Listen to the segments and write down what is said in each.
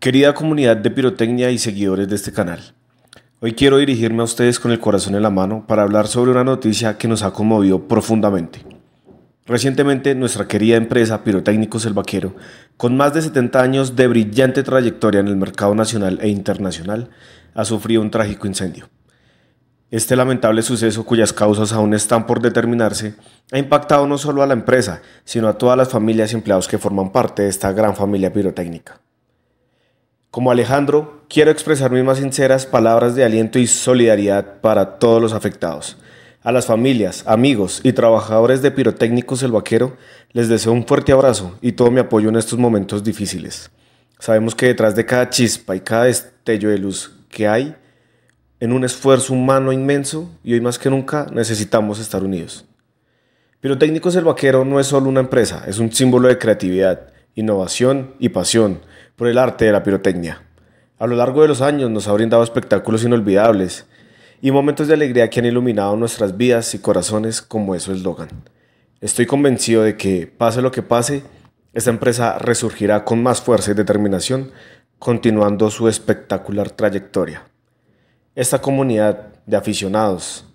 Querida comunidad de pirotecnia y seguidores de este canal, hoy quiero dirigirme a ustedes con el corazón en la mano para hablar sobre una noticia que nos ha conmovido profundamente. Recientemente nuestra querida empresa Pirotécnicos El Vaquero, con más de 70 años de brillante trayectoria en el mercado nacional e internacional, ha sufrido un trágico incendio. Este lamentable suceso, cuyas causas aún están por determinarse, ha impactado no solo a la empresa, sino a todas las familias y empleados que forman parte de esta gran familia pirotécnica. Como Alejandro, quiero expresar mis más sinceras palabras de aliento y solidaridad para todos los afectados. A las familias, amigos y trabajadores de Pirotécnicos El Vaquero, les deseo un fuerte abrazo y todo mi apoyo en estos momentos difíciles. Sabemos que detrás de cada chispa y cada destello de luz que hay, en un esfuerzo humano inmenso y hoy más que nunca necesitamos estar unidos. Pirotécnicos El Vaquero no es solo una empresa, es un símbolo de creatividad, innovación y pasión por el arte de la pirotecnia. A lo largo de los años nos ha brindado espectáculos inolvidables y momentos de alegría que han iluminado nuestras vidas y corazones como es su eslogan. Estoy convencido de que, pase lo que pase, esta empresa resurgirá con más fuerza y determinación, continuando su espectacular trayectoria. Esta comunidad de aficionados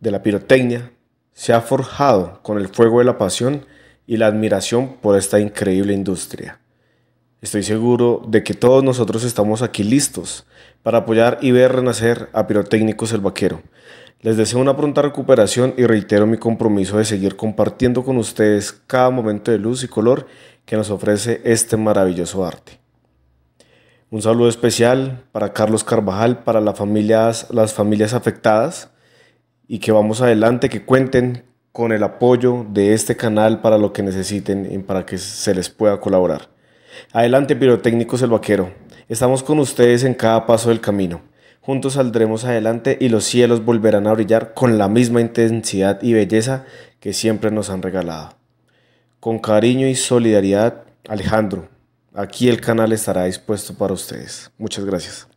de la pirotecnia se ha forjado con el fuego de la pasión y la admiración por esta increíble industria. Estoy seguro de que todos nosotros estamos aquí listos para apoyar y ver renacer a Pirotécnicos el Vaquero. Les deseo una pronta recuperación y reitero mi compromiso de seguir compartiendo con ustedes cada momento de luz y color que nos ofrece este maravilloso arte. Un saludo especial para Carlos Carvajal, para las familias, las familias afectadas y que vamos adelante, que cuenten con el apoyo de este canal para lo que necesiten y para que se les pueda colaborar. Adelante, pirotécnicos el vaquero. Estamos con ustedes en cada paso del camino. Juntos saldremos adelante y los cielos volverán a brillar con la misma intensidad y belleza que siempre nos han regalado. Con cariño y solidaridad, Alejandro, aquí el canal estará dispuesto para ustedes. Muchas gracias.